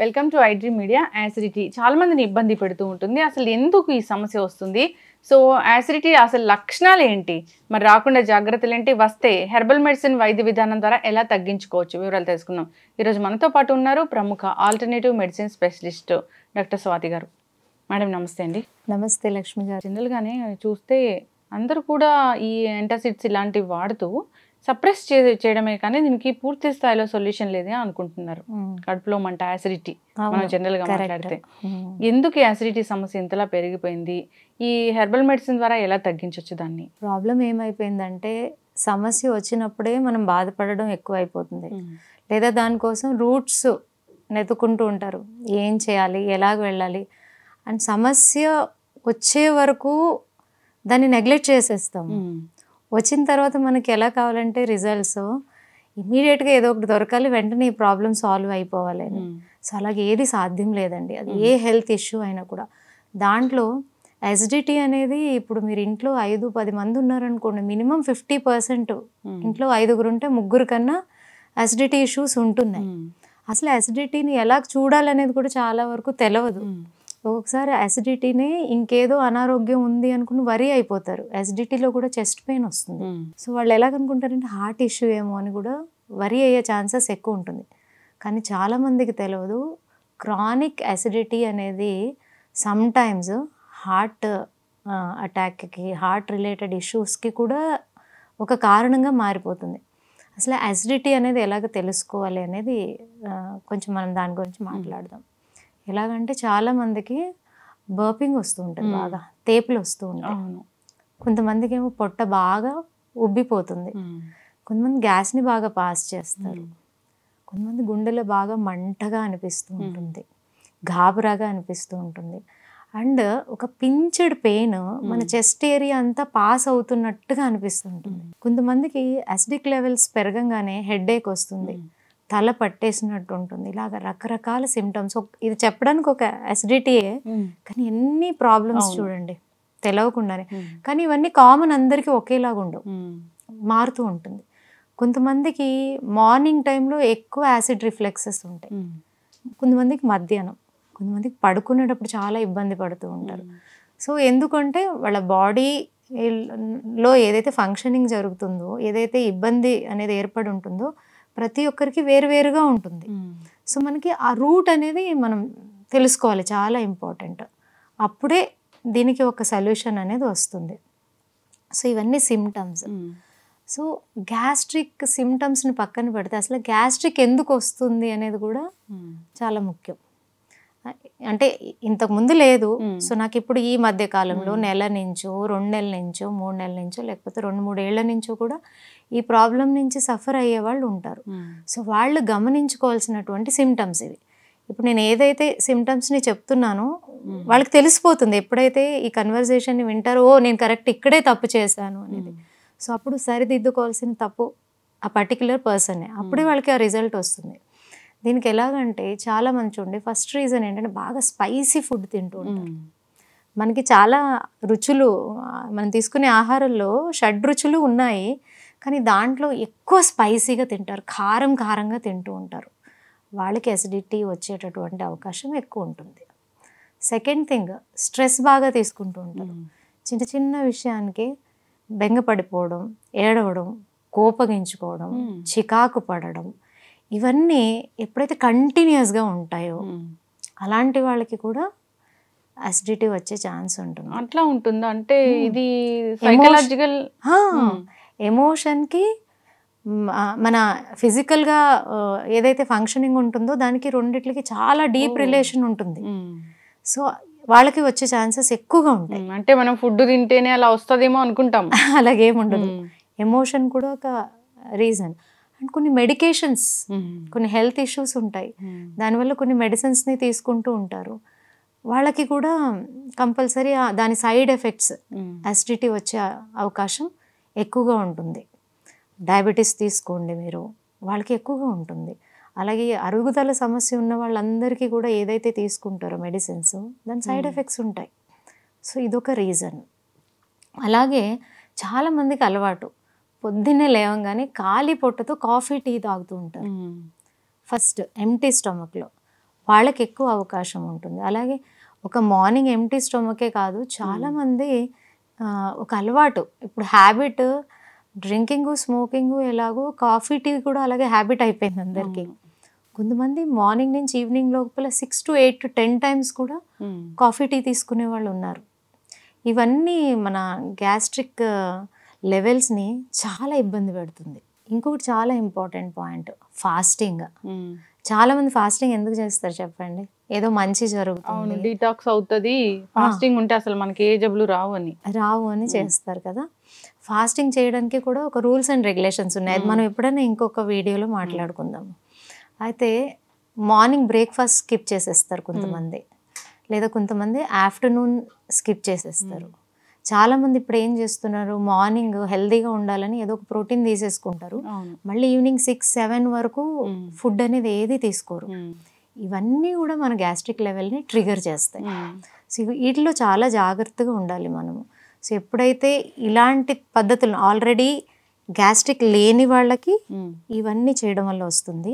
Welcome to iDream Media acidity చాలామందిని ఇబ్బంది పెడుతూ ఉంటుంది అసలు ఎందుకు ఈ సమస్య వస్తుంది సో యాసిడిటీ అసలు లక్షణాలు ఏంటి మరి రాకుండా జాగ్రత్తలు ఏంటి వస్తే హెర్బల్ మెడిసిన్ వైద్య విధానం ద్వారా ఎలా తగ్గించుకోవచ్చు వివరాలు తెలుసుకుందాం ఈరోజు మనతో పాటు ఉన్నారు ప్రముఖ alternative medicine specialist doctor Swathi గారు మేడం నమస్తే అండి నమస్తే లక్ష్మి గారు జనరల్గానే చూస్తే అందరూ కూడా ఈ ఎంటాసిడ్స్ ఇలాంటివి వాడుతూ సప్రెస్ చే చేయడమే కానీ దీనికి పూర్తి స్థాయిలో సొల్యూషన్ లేదని అనుకుంటున్నారు కడుపులో మంట యాసిడిటీ మనం జనరల్గా మాట్లాడితే ఎందుకు యాసిడిటీ సమస్య ఇంతలా పెరిగిపోయింది ఈ హెర్బల్ మెడిసిన్ ద్వారా ఎలా తగ్గించవచ్చు దాన్ని ప్రాబ్లం ఏమైపోయిందంటే సమస్య వచ్చినప్పుడే మనం బాధపడడం ఎక్కువ అయిపోతుంది లేదా దానికోసం రూట్స్ నెతుకుంటూ ఉంటారు ఏం చేయాలి ఎలాగ వెళ్ళాలి అండ్ సమస్య వచ్చే వరకు దాన్ని నెగ్లెక్ట్ చేసేస్తాం వచ్చిన తర్వాత మనకి ఎలా కావాలంటే రిజల్ట్స్ ఇమీడియట్గా ఏదో ఒకటి దొరకాలి వెంటనే ఈ ప్రాబ్లం సాల్వ్ అయిపోవాలి hmm. సో అలాగే ఏది సాధ్యం లేదండి అది ఏ హెల్త్ hmm. ఇష్యూ అయినా కూడా దాంట్లో ఎసిడిటీ అనేది ఇప్పుడు మీరు ఇంట్లో ఐదు పది మంది ఉన్నారనుకోండి మినిమం ఫిఫ్టీ పర్సెంట్ ఇంట్లో ఐదుగురు ఉంటే ముగ్గురు కన్నా అసిడిటీ ఇష్యూస్ ఉంటున్నాయి hmm. అసలు ఎస్డిటీని ఎలా చూడాలనేది కూడా చాలా వరకు తెలియదు ఒకసారి అసిడిటీని ఇంకేదో అనారోగ్యం ఉంది అనుకుని వరి అయిపోతారు అసిడిటీలో కూడా చెస్ట్ పెయిన్ వస్తుంది hmm. సో వాళ్ళు ఎలాగనుకుంటారంటే హార్ట్ ఇష్యూ ఏమో అని కూడా వరి అయ్యే ఛాన్సెస్ ఎక్కువ ఉంటుంది కానీ చాలామందికి తెలియదు క్రానిక్ అసిడిటీ అనేది సమ్ టైమ్స్ హార్ట్ అటాక్కి హార్ట్ రిలేటెడ్ ఇష్యూస్కి కూడా ఒక కారణంగా మారిపోతుంది అసలు అసిడిటీ అనేది ఎలాగ తెలుసుకోవాలి అనేది కొంచెం మనం దాని గురించి మాట్లాడదాం ఎలాగంటే చాలామందికి బర్పింగ్ వస్తూ ఉంటుంది బాగా తేపులు వస్తూ ఉంటాయి కొంతమందికి ఏమో పొట్ట బాగా ఉబ్బిపోతుంది కొంతమంది గ్యాస్ని బాగా పాస్ చేస్తారు కొంతమంది గుండెలో బాగా మంటగా అనిపిస్తూ ఉంటుంది గాబురాగా అనిపిస్తూ ఉంటుంది అండ్ ఒక పించెడ్ పెయిన్ మన చెస్ట్ ఏరియా అంతా పాస్ అవుతున్నట్టుగా అనిపిస్తుంటుంది కొంతమందికి అసిడిక్ లెవెల్స్ పెరగంగానే హెడ్ ఏక్ వస్తుంది తల పట్టేసినట్టు ఉంటుంది ఇలాగ రకరకాల సిమ్టమ్స్ ఇది చెప్పడానికి ఒక అసిడిటీయే కానీ ఎన్ని ప్రాబ్లమ్స్ చూడండి తెలవకుండానే కానీ ఇవన్నీ కామన్ అందరికీ ఒకేలాగా ఉండవు మారుతూ ఉంటుంది కొంతమందికి మార్నింగ్ టైంలో ఎక్కువ యాసిడ్ రిఫ్లెక్సెస్ ఉంటాయి కొంతమందికి మధ్యాహ్నం కొంతమందికి పడుకునేటప్పుడు చాలా ఇబ్బంది పడుతూ ఉంటారు సో ఎందుకంటే వాళ్ళ బాడీ లో ఏదైతే ఫంక్షనింగ్ జరుగుతుందో ఏదైతే ఇబ్బంది అనేది ఏర్పడి ఉంటుందో ప్రతి ఒక్కరికి వేరువేరుగా ఉంటుంది సో మనకి ఆ రూట్ అనేది మనం తెలుసుకోవాలి చాలా ఇంపార్టెంట్ అప్పుడే దీనికి ఒక సొల్యూషన్ అనేది వస్తుంది సో ఇవన్నీ సిమ్టమ్స్ సో గ్యాస్ట్రిక్ సిమ్టమ్స్ని పక్కన పెడితే అసలు గ్యాస్ట్రిక్ ఎందుకు వస్తుంది అనేది కూడా చాలా ముఖ్యం అంటే ఇంతకు ముందు లేదు సో నాకు ఇప్పుడు ఈ మధ్య కాలంలో నెల నుంచో రెండు నెలల నుంచో మూడు నెలల నుంచో లేకపోతే రెండు మూడేళ్ల నుంచో కూడా ఈ ప్రాబ్లం నుంచి సఫర్ అయ్యే వాళ్ళు ఉంటారు సో వాళ్ళు గమనించుకోవాల్సినటువంటి సిమ్టమ్స్ ఇవి ఇప్పుడు నేను ఏదైతే సిమ్టమ్స్ని చెప్తున్నానో వాళ్ళకి తెలిసిపోతుంది ఎప్పుడైతే ఈ కన్వర్జేషన్ వింటారో ఓ నేను కరెక్ట్ ఇక్కడే తప్పు చేశాను అనేది సో అప్పుడు సరిదిద్దుకోవాల్సిన తప్పు ఆ పర్టిక్యులర్ పర్సనే అప్పుడే వాళ్ళకి ఆ రిజల్ట్ వస్తుంది దీనికి ఎలాగంటే చాలా మంచి ఉండే ఫస్ట్ రీజన్ ఏంటంటే బాగా స్పైసీ ఫుడ్ తింటూ ఉంటారు మనకి చాలా రుచులు మనం తీసుకునే ఆహారంలో షడ్రుచులు ఉన్నాయి కానీ దాంట్లో ఎక్కువ స్పైసీగా తింటారు కారం కారంగా తింటూ ఉంటారు వాళ్ళకి అసిడిటీ వచ్చేటటువంటి అవకాశం ఎక్కువ ఉంటుంది సెకండ్ థింగ్ స్ట్రెస్ బాగా తీసుకుంటూ ఉంటారు చిన్న చిన్న విషయానికి బెంగపడిపోవడం ఏడవడం కోపగించుకోవడం చికాకు పడడం ఇవన్నీ ఎప్పుడైతే కంటిన్యూస్గా ఉంటాయో అలాంటి వాళ్ళకి కూడా అసిడిటీ వచ్చే ఛాన్స్ ఉంటుంది అట్లా ఉంటుందా అంటే ఇది సైకలాజికల్ ఎమోషన్కి మన ఫిజికల్గా ఏదైతే ఫంక్షనింగ్ ఉంటుందో దానికి రెండిట్లకి చాలా డీప్ రిలేషన్ ఉంటుంది సో వాళ్ళకి వచ్చే ఛాన్సెస్ ఎక్కువగా ఉంటాయి అంటే మనం ఫుడ్ తింటేనే అలా వస్తుందేమో అనుకుంటాం అలాగేముండదు ఎమోషన్ కూడా ఒక రీజన్ అండ్ కొన్ని మెడికేషన్స్ కొన్ని హెల్త్ ఇష్యూస్ ఉంటాయి దానివల్ల కొన్ని మెడిసిన్స్ని తీసుకుంటూ ఉంటారు వాళ్ళకి కూడా కంపల్సరీ దాని సైడ్ ఎఫెక్ట్స్ యాసిడిటీ వచ్చే అవకాశం ఎక్కువగా ఉంటుంది డయాబెటీస్ తీసుకోండి మీరు వాళ్ళకి ఎక్కువగా ఉంటుంది అలాగే అరుగుదల సమస్య ఉన్న వాళ్ళందరికీ కూడా ఏదైతే తీసుకుంటారో మెడిసిన్స్ దాని సైడ్ ఎఫెక్ట్స్ ఉంటాయి సో ఇదొక రీజన్ అలాగే చాలామందికి అలవాటు పొద్దున్నే లేవంగానే ఖాళీ పొట్టతో కాఫీ టీ తాగుతూ ఉంటారు ఫస్ట్ ఎంటీ స్టమక్లో వాళ్ళకి ఎక్కువ అవకాశం ఉంటుంది అలాగే ఒక మార్నింగ్ ఎంటీ స్టమకే కాదు చాలామంది ఒక అలవాటు ఇప్పుడు హ్యాబిట్ డ్రింకింగ్ స్మోకింగ్ ఎలాగో కాఫీ టీ కూడా అలాగే హ్యాబిట్ అయిపోయింది అందరికీ కొంతమంది మార్నింగ్ నుంచి ఈవినింగ్ లోపల six to eight to ten times కూడా కాఫీ టీ తీసుకునే వాళ్ళు ఉన్నారు ఇవన్నీ మన గ్యాస్ట్రిక్ లెవెల్స్ని చాలా ఇబ్బంది పెడుతుంది ఇంకొకటి చాలా ఇంపార్టెంట్ పాయింట్ ఫాస్టింగ్ చాలా మంది ఫాస్టింగ్ ఎందుకు చేస్తారు చెప్పండి ఏదో మంచి జరుగుతుంది డీటాక్స్ అవుతుంది ఫాస్టింగ్ ఉంటే అసలు మనకి ఏ జబ్బులు రావు అని రావు అని చేస్తారు కదా ఫాస్టింగ్ చేయడానికి కూడా ఒక రూల్స్ అండ్ రెగ్యులేషన్స్ ఉన్నాయి అది మనం ఎప్పుడైనా ఇంకొక వీడియోలో మాట్లాడుకుందాము అయితే మార్నింగ్ బ్రేక్ఫాస్ట్ స్కిప్ చేసేస్తారు కొంతమంది లేదా కొంతమంది ఆఫ్టర్నూన్ స్కిప్ చేసేస్తారు చాలామంది ఇప్పుడు ఏం చేస్తున్నారు మార్నింగ్ హెల్దీగా ఉండాలని ఏదో ఒక ప్రోటీన్ తీసేసుకుంటారు మళ్ళీ ఈవినింగ్ సిక్స్ సెవెన్ వరకు ఫుడ్ అనేది ఏది తీసుకోరు ఇవన్నీ కూడా మన గ్యాస్ట్రిక్ లెవెల్ని ట్రిగర్ చేస్తాయి సో వీటిలో చాలా జాగ్రత్తగా ఉండాలి మనము సో ఎప్పుడైతే ఇలాంటి పద్ధతులు ఆల్రెడీ గ్యాస్ట్రిక్ లేని వాళ్ళకి ఇవన్నీ చేయడం వల్ల వస్తుంది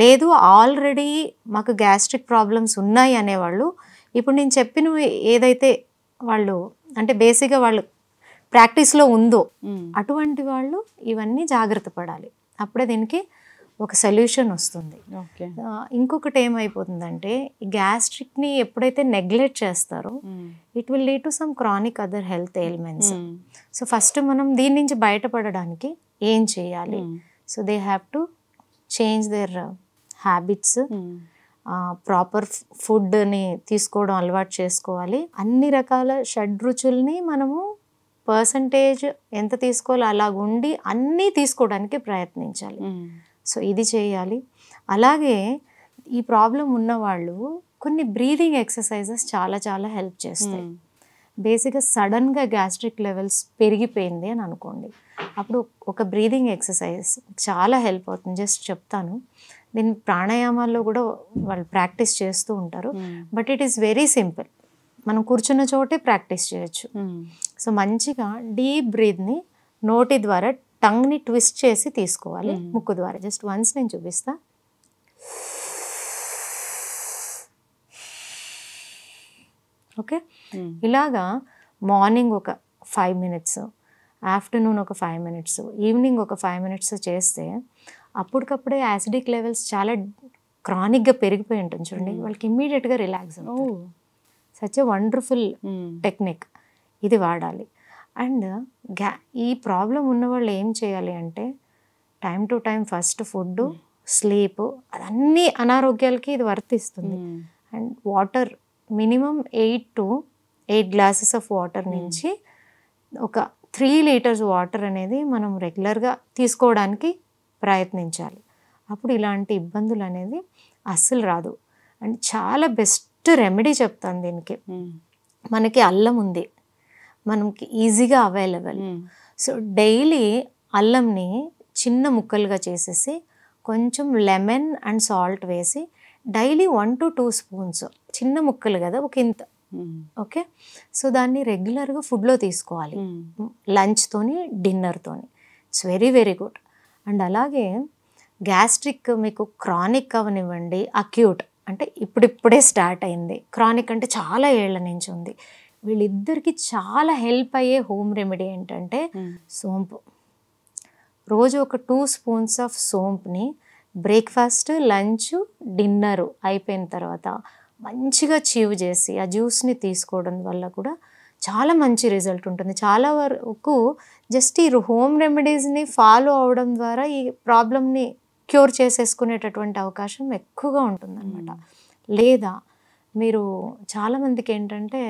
లేదు ఆల్రెడీ మాకు గ్యాస్ట్రిక్ ప్రాబ్లమ్స్ ఉన్నాయి అనేవాళ్ళు ఇప్పుడు నేను చెప్పిన ఏదైతే వాళ్ళు అంటే బేసిక్గా వాళ్ళు ప్రాక్టీస్లో ఉందో అటువంటి వాళ్ళు ఇవన్నీ జాగ్రత్త పడాలి అప్పుడే దీనికి ఒక సొల్యూషన్ వస్తుంది ఇంకొకటి ఏమైపోతుందంటే గ్యాస్ట్రిక్ని ఎప్పుడైతే నెగ్లెక్ట్ చేస్తారో it will lead to some chronic other health ailments so first మనం దీని నుంచి బయటపడడానికి ఏం చేయాలి so they have to change their habits proper ఫుడ్ని తీసుకోవడం అలవాటు చేసుకోవాలి అన్ని రకాల షడ్రుచుల్ని మనము పర్సంటేజ్ ఎంత తీసుకోవాలో అలాగుండి అన్నీ తీసుకోవడానికి ప్రయత్నించాలి సో ఇది చేయాలి అలాగే ఈ ప్రాబ్లం ఉన్నవాళ్ళు కొన్ని బ్రీదింగ్ ఎక్సర్సైజెస్ చాలా చాలా హెల్ప్ చేస్తాయి బేసిక్గా సడన్గా గ్యాస్ట్రిక్ లెవెల్స్ పెరిగిపోయింది అని అనుకోండి అప్పుడు ఒక బ్రీదింగ్ ఎక్సర్సైజ్ చాలా హెల్ప్ అవుతుంది జస్ట్ చెప్తాను దీన్ని ప్రాణాయామాల్లో కూడా వాళ్ళు ప్రాక్టీస్ చేస్తూ ఉంటారు but it is very simple మనం కూర్చున్న చోటే ప్రాక్టీస్ చేయొచ్చు సో hmm. మంచిగా డీప్ బ్రీత్ని నోటి ద్వారా టంగ్ని ట్విస్ట్ చేసి తీసుకోవాలి hmm. ముక్కు ద్వారా జస్ట్ వన్స్ నేను చూపిస్తా ఓకే hmm. ఇలాగా మార్నింగ్ ఒక ఫైవ్ మినిట్స్ ఆఫ్టర్నూన్ ఒక ఫైవ్ మినిట్స్ ఈవినింగ్ ఒక ఫైవ్ మినిట్స్ చేస్తే అప్పటికప్పుడే యాసిడిక్ లెవెల్స్ చాలా క్రానిక్గా పెరిగిపోయి ఉంటుంది చూడండి వాళ్ళకి ఇమ్మీడియట్గా రిలాక్స్ అవుతుంది సచ్ ఎ వండర్ఫుల్ టెక్నిక్ ఇది వాడాలి అండ్ గ్యా ఈ ప్రాబ్లం ఉన్న వాళ్ళు ఏం చేయాలి అంటే time to time first food sleep అన్నీ అనారోగ్యాలకి ఇది వర్తిస్తుంది and water minimum eight to eight glasses of water నుంచి ఒక త్రీ లీటర్స్ వాటర్ అనేది మనం రెగ్యులర్గా తీసుకోవడానికి ప్రయత్నించాలి అప్పుడు ఇలాంటి ఇబ్బందులు అనేది అస్సలు రాదు అండ్ చాలా బెస్ట్ రెమెడీ చెప్తాను దీనికి మనకి అల్లం ఉంది మనకి ఈజీగా అవైలబుల్ సో డైలీ అల్లంని చిన్న ముక్కలుగా చేసేసి కొంచెం లెమన్ అండ్ సాల్ట్ వేసి daily one to two spoons చిన్న ముక్కలు కదా ఒక ఇంత ఓకే సో దాన్ని రెగ్యులర్గా ఫుడ్లో తీసుకోవాలి లంచ్తోని డిన్నర్తోని it's very very good and అలాగే గ్యాస్ట్రిక్ మీకు క్రానిక్ అవనివ్వండి అక్యూట్ అంటే ఇప్పుడిప్పుడే స్టార్ట్ అయింది క్రానిక్ అంటే చాలా ఏళ్ల నుంచి ఉంది వీళ్ళిద్దరికి చాలా హెల్ప్ అయ్యే హోమ్ రెమెడీ ఏంటంటే సోంపు రోజు ఒక టూ స్పూన్స్ ఆఫ్ సోంప్ని బ్రేక్ఫాస్ట్ లంచ్ డిన్నర్ అయిపోయిన తర్వాత మంచిగా చీవ్ చేసి ఆ జ్యూస్ని తీసుకోవడం వల్ల కూడా చాలా మంచి రిజల్ట్ ఉంటుంది చాలా వరకు జస్ట్ ఈ హోమ్ రెమెడీస్ని ఫాలో అవడం ద్వారా ఈ ప్రాబ్లమ్ని క్యూర్ చేసేసుకునేటటువంటి అవకాశం ఎక్కువగా ఉంటుందన్నమాట లేదా మీరు చాలామందికి ఏంటంటే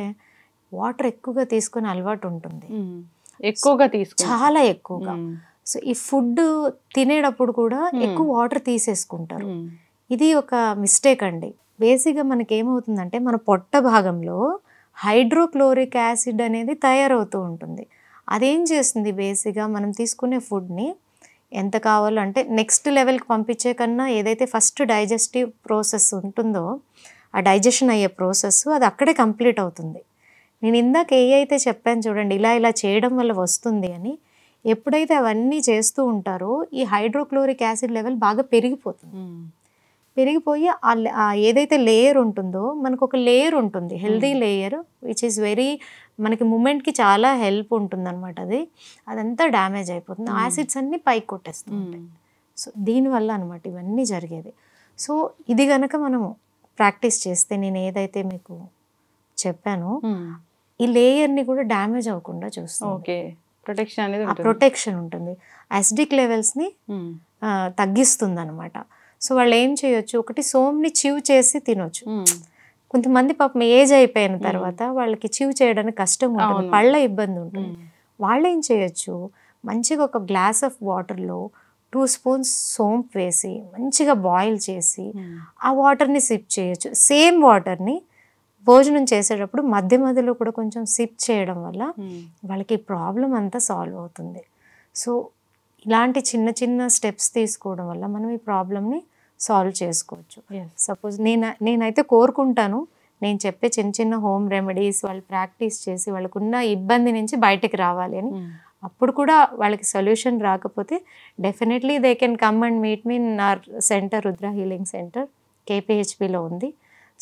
వాటర్ ఎక్కువగా తీసుకునే అలవాటు ఉంటుంది ఎక్కువగా తీసుకు చాలా ఎక్కువగా సో ఈ ఫుడ్ తినేటప్పుడు కూడా ఎక్కువ వాటర్ తీసేసుకుంటారు ఇది ఒక మిస్టేక్ అండి బేసిక్గా మనకి ఏమవుతుందంటే మన పొట్ట భాగంలో హైడ్రోక్లోరిక్ యాసిడ్ అనేది తయారవుతూ ఉంటుంది అదేం చేస్తుంది బేసిక్గా మనం తీసుకునే ఫుడ్ని ఎంత కావాలో అంటే నెక్స్ట్ లెవెల్కి పంపించే కన్నా ఏదైతే ఫస్ట్ డైజెస్టివ్ ప్రాసెస్ ఉంటుందో ఆ డైజెషన్ అయ్యే ప్రాసెస్ అది అక్కడే కంప్లీట్ అవుతుంది నేను ఇందాక ఏ అయితే చెప్పాను చూడండి ఇలా ఇలా చేయడం వల్ల వస్తుంది అని ఎప్పుడైతే అవన్నీ చేస్తూ ఉంటారో ఈ హైడ్రోక్లోరిక్ యాసిడ్ లెవెల్ బాగా పెరిగిపోతుంది పెరిగిపోయి ఏదైతే లేయర్ ఉంటుందో మనకు ఒక లేయర్ ఉంటుంది healthy layer which is very మనకి మూమెంట్కి చాలా హెల్ప్ ఉంటుంది అనమాట అది అదంతా డ్యామేజ్ అయిపోతుంది యాసిడ్స్ hmm. అన్నీ పైకి కొట్టేస్తూ hmm. సో దీనివల్ల అనమాట ఇవన్నీ జరిగేది సో ఇది గనక మనము ప్రాక్టీస్ చేస్తే నేను ఏదైతే మీకు చెప్పానో hmm. ఈ లేయర్ని కూడా డ్యామేజ్ అవ్వకుండా చూస్తాం ఓకే ప్రొటెక్షన్ అనేది ప్రొటెక్షన్ ఉంటుంది యాసిడిక్ లెవెల్స్ని తగ్గిస్తుంది అనమాట సో వాళ్ళు ఏం చేయొచ్చు ఒకటి సోమ్ని చివ్ చేసి తినొచ్చు కొంతమంది పాపం ఏజ్ అయిపోయిన తర్వాత వాళ్ళకి చివ్ చేయడానికి కష్టం ఉంటుంది పళ్ళ ఇబ్బంది ఉంటుంది వాళ్ళు ఏం చేయొచ్చు మంచిగా ఒక గ్లాస్ ఆఫ్ వాటర్లో టూ స్పూన్స్ సోంప్ వేసి మంచిగా బాయిల్ చేసి ఆ వాటర్ని సిప్ చేయొచ్చు సేమ్ వాటర్ని భోజనం చేసేటప్పుడు మధ్య మధ్యలో కూడా కొంచెం సిప్ చేయడం వల్ల వాళ్ళకి ప్రాబ్లం అంతా సాల్వ్ అవుతుంది సో ఇలాంటి చిన్న చిన్న స్టెప్స్ తీసుకోవడం వల్ల మనం ఈ ప్రాబ్లమ్ని సాల్వ్ చేసుకోవచ్చు సపోజ్ నేను నేనైతే కోరుకుంటాను నేను చెప్పే చిన్న చిన్న హోమ్ రెమెడీస్ వాళ్ళు ప్రాక్టీస్ చేసి వాళ్ళకున్న ఇబ్బంది నుంచి బయటకు రావాలి అని hmm. అప్పుడు కూడా వాళ్ళకి సొల్యూషన్ రాకపోతే definitely they can come and meet me near centre Rudra healing centre కేపీహెచ్పిలో ఉంది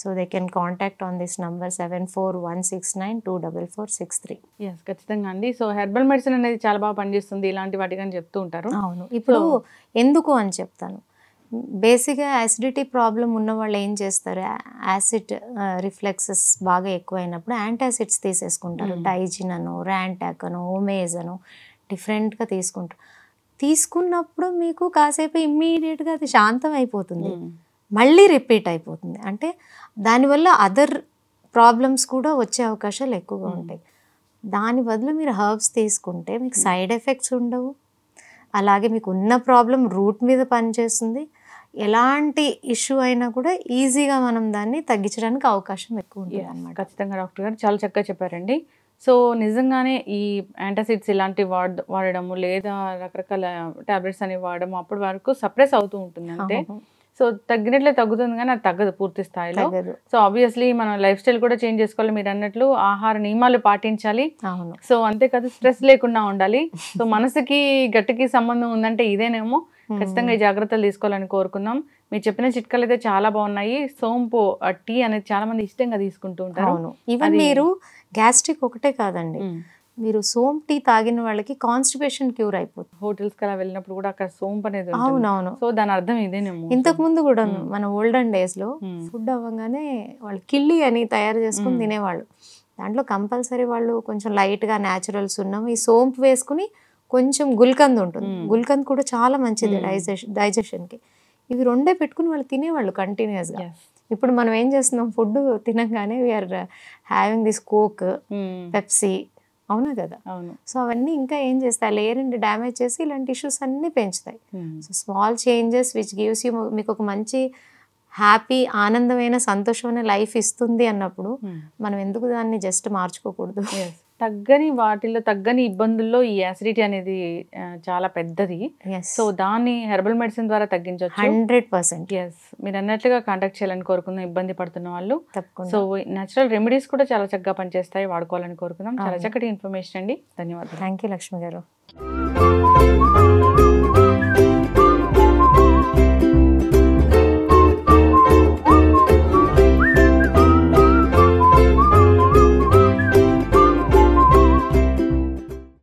so they can contact on this number seven four one six nine two double four six three yes ఖచ్చితంగా అండి so herbal medicine అనేది చాలా బాగా పనిచేస్తుంది ఇలాంటి వాటికని చెప్తూ ఉంటారు అవును ఇప్పుడు ఎందుకు అని చెప్తాను బేసిక్గా యాసిడిటీ ప్రాబ్లం ఉన్న వాళ్ళు ఏం చేస్తారు యాసిడ్ రిఫ్లెక్సెస్ బాగా ఎక్కువైనప్పుడు యాంటాసిడ్స్ తీసేసుకుంటారు డైజిన్ అను ర్యాంటాక్ అను ఓమేజ్ అను డిఫరెంట్గా తీసుకుంటారు తీసుకున్నప్పుడు మీకు కాసేపు ఇమ్మీడియట్గా అది శాంతం అయిపోతుంది hmm. మళ్ళీ రిపీట్ అయిపోతుంది అంటే దానివల్ల అదర్ ప్రాబ్లమ్స్ కూడా వచ్చే అవకాశాలు ఎక్కువగా hmm. ఉంటాయి దాని బదులు మీరు హర్బ్స్ తీసుకుంటే మీకు సైడ్ hmm. ఎఫెక్ట్స్ ఉండవు అలాగే మీకు ఉన్న ప్రాబ్లం రూట్ మీద పనిచేస్తుంది ఎలాంటి ఇష్యూ అయినా కూడా ఈజీగా మనం దాన్ని తగ్గించడానికి అవకాశం ఎక్కువ ఉంటుంది అనమాట ఖచ్చితంగా డాక్టర్ గారు చాలా చక్కగా చెప్పారండి సో నిజంగానే ఈ యాంటాసిడ్స్ ఇలాంటివి వాడ వాడడము లేదా రకరకాల ట్యాబ్లెట్స్ అనేవి వాడడం అప్పటి వరకు సప్రెస్ అవుతూ ఉంటుంది అంతే సో తగ్గినట్లే తగ్గుతుంది కానీ అది తగ్గదు పూర్తి స్థాయిలో సో ఆబ్వియస్లీ మనం లైఫ్ స్టైల్ కూడా చేంజ్ చేసుకోవాలి మీరు అన్నట్లు ఆహార నియమాలు పాటించాలి సో అంతేకాదు స్ట్రెస్ లేకుండా ఉండాలి సో మనసుకి గట్టికి సంబంధం ఉందంటే ఇదేనేమో ఖచ్చితంగా ఈ జాగ్రత్తలు తీసుకోవాలని కోరుకుందాం మీరు చెప్పిన చిట్కలు అయితే చాలా బాగున్నాయి సోంపు టీ అనేది చాలా మంది ఇష్టంగా తీసుకుంటూ ఉంటారు ఈవెన్ మీరు గ్యాస్ట్రిక్ ఒకటే కాదండి మీరు సోమ్ టీ తాగిన వాళ్ళకి కాన్స్టిపేషన్ క్యూర్ అయిపోతుంది హోటల్స్ కల వెళ్ళినప్పుడు కూడా అక్కడ సోంపు అనేది అవునవును సో దాని అర్థం ఇదే ఇంతకు ముందు కూడా మన ఓల్డెన్ డేస్ లో ఫుడ్ అవ్వగానే వాళ్ళు కిల్లి అని తయారు చేసుకుని తినేవాళ్ళు దాంట్లో కంపల్సరీ వాళ్ళు కొంచెం లైట్గా న్యాచురల్స్ ఉన్నాం ఈ సోంపు వేసుకుని కొంచెం గుల్కంద్ ఉంటుంది గుల్కంద్ కూడా చాలా మంచిది డైజెషన్ డైజెషన్కి ఇవి రెండే పెట్టుకుని వాళ్ళు తినేవాళ్ళు కంటిన్యూస్గా ఇప్పుడు మనం ఏం చేస్తున్నాం ఫుడ్ తినగానే we are having this Coke Pepsi అవునా కదా సో అవన్నీ ఇంకా ఏం చేస్తాయి అండ్ డ్యామేజ్ చేసి ఇలాంటి ఇష్యూస్ అన్నీ పెంచుతాయి so small changes which gives you మీకు ఒక మంచి హ్యాపీ ఆనందమైన సంతోషమైన లైఫ్ ఇస్తుంది అన్నప్పుడు మనం ఎందుకు దాన్ని జస్ట్ మార్చుకోకూడదు తగ్గని వాటిల్లో తగ్గని ఇబ్బందుల్లో ఈ యాసిడిటీ అనేది చాలా పెద్దది సో దాన్ని హెర్బల్ మెడిసిన్ ద్వారా తగ్గించవచ్చు హండ్రెడ్ పర్సెంట్ ఎస్ మీరు అన్నట్లుగా కాంటాక్ట్ చేయాలని కోరుకుందాం ఇబ్బంది పడుతున్న వాళ్ళు సో నేచురల్ రెమెడీస్ కూడా చాలా చక్కగా పనిచేస్తాయి వాడుకోవాలని కోరుకుందాం చాలా చక్కటి ఇన్ఫర్మేషన్ అండి ధన్యవాదాలు థ్యాంక్ యూ లక్ష్మి గారు